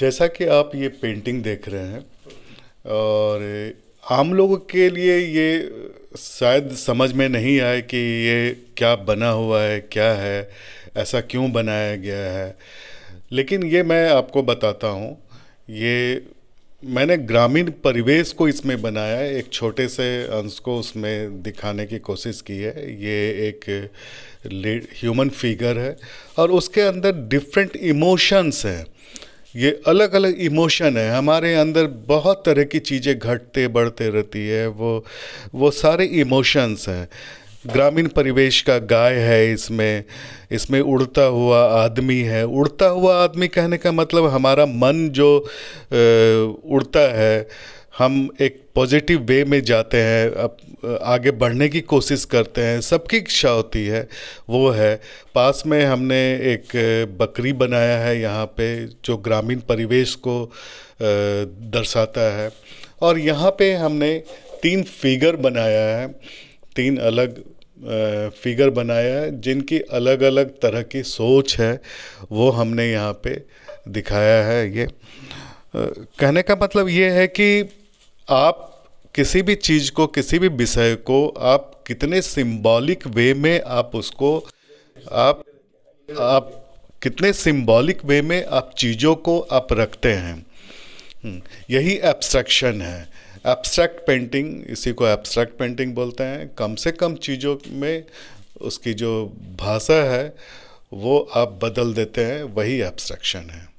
जैसा कि आप ये पेंटिंग देख रहे हैं और आम लोगों के लिए ये शायद समझ में नहीं आए कि ये क्या बना हुआ है क्या है ऐसा क्यों बनाया गया है लेकिन ये मैं आपको बताता हूँ ये मैंने ग्रामीण परिवेश को इसमें बनाया है एक छोटे से अंश को उसमें दिखाने की कोशिश की है ये एक ह्यूमन फिगर है और उसके अंदर डिफरेंट इमोशंस हैं ये अलग अलग इमोशन है हमारे अंदर बहुत तरह की चीज़ें घटते बढ़ते रहती है वो वो सारे इमोशंस हैं ग्रामीण परिवेश का गाय है इसमें इसमें उड़ता हुआ आदमी है उड़ता हुआ आदमी कहने का मतलब हमारा मन जो उड़ता है हम एक पॉजिटिव वे में जाते हैं आगे बढ़ने की कोशिश करते हैं सबकी इच्छा होती है वो है पास में हमने एक बकरी बनाया है यहाँ पे जो ग्रामीण परिवेश को दर्शाता है और यहाँ पे हमने तीन फिगर बनाया है तीन अलग फिगर बनाया है जिनकी अलग अलग तरह की सोच है वो हमने यहाँ पे दिखाया है ये कहने का मतलब ये है कि आप किसी भी चीज़ को किसी भी विषय को आप कितने सिंबॉलिक वे में आप उसको आप आप कितने सिंबॉलिक वे में आप चीज़ों को आप रखते हैं हम्म, यही एब्स्ट्रैक्शन है एब्स्ट्रैक्ट पेंटिंग इसी को एब्स्ट्रैक्ट पेंटिंग बोलते हैं कम से कम चीज़ों में उसकी जो भाषा है वो आप बदल देते हैं वही एब्स्ट्रैक्शन है